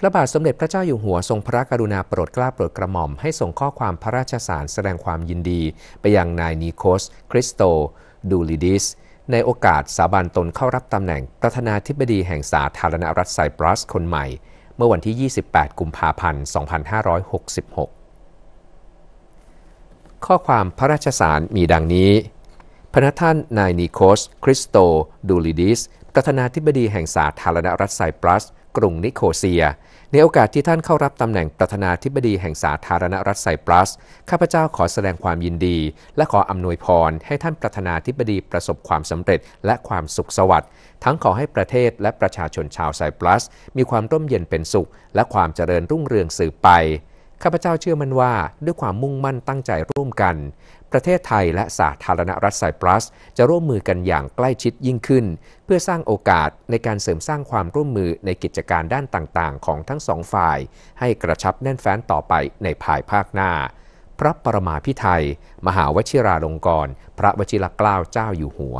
พระบาทสมเด็จพระเจ้าอยู่หัวทรงพระกรุณาโปรดเกล้าโปรดกระหม่อมให้ส่งข้อความพระราชสารแสดงความยินดีไปยังนายนิโคสคริสโตดูลิดิสในโอกาสสาบานตนเข้ารับตำแหน่ง ประธานาธิบดีแห่งสาธารณรัฐไซปรัสคนใหม่ เมื่อวันที่ 28 กุมภาพันธ์ 2566 ข้อความพระราชสารมีดังนี้ พระท่านนายนิโคสคริสโตดูลิดิสประธานาธิบดีแห่งสาธารณรัฐไซปรัสกรุงนิโคเซียในโอกาสที่ท่านเข้ารับตำแหน่งประธานาธิบดีแห่งสาธารณรัฐไซปรัส ข้าพเจ้าขอแสดงความยินดีและขออำนวยพร ให้ท่านประธานาธิบดีประสบความสำเร็จและความสุขสวัสดิ์ ทั้งขอให้ประเทศและประชาชนชาวไซปรัสมีความร่มเย็นเป็นสุข และความเจริญรุ่งเรืองสืบไปข้าพเจ้าเชื่อมันว่าด้วยความมุ่งมั่นตั้งใจร่วมกัน ประเทศไทยและสาธารณรัฐไซปรัส จะร่วมมือกันอย่างใกล้ชิดยิ่งขึ้น เพื่อสร้างโอกาสในการเสริมสร้างความร่วมมือในกิจการด้านต่างๆ ของทั้งสองฝ่าย ให้กระชับแน่นแฟ้นต่อไปในภายภาคหน้า พระประมาพิไทยมหาวชิราลงกรณ์พระวชิรเกล้าเจ้าอยู่หัว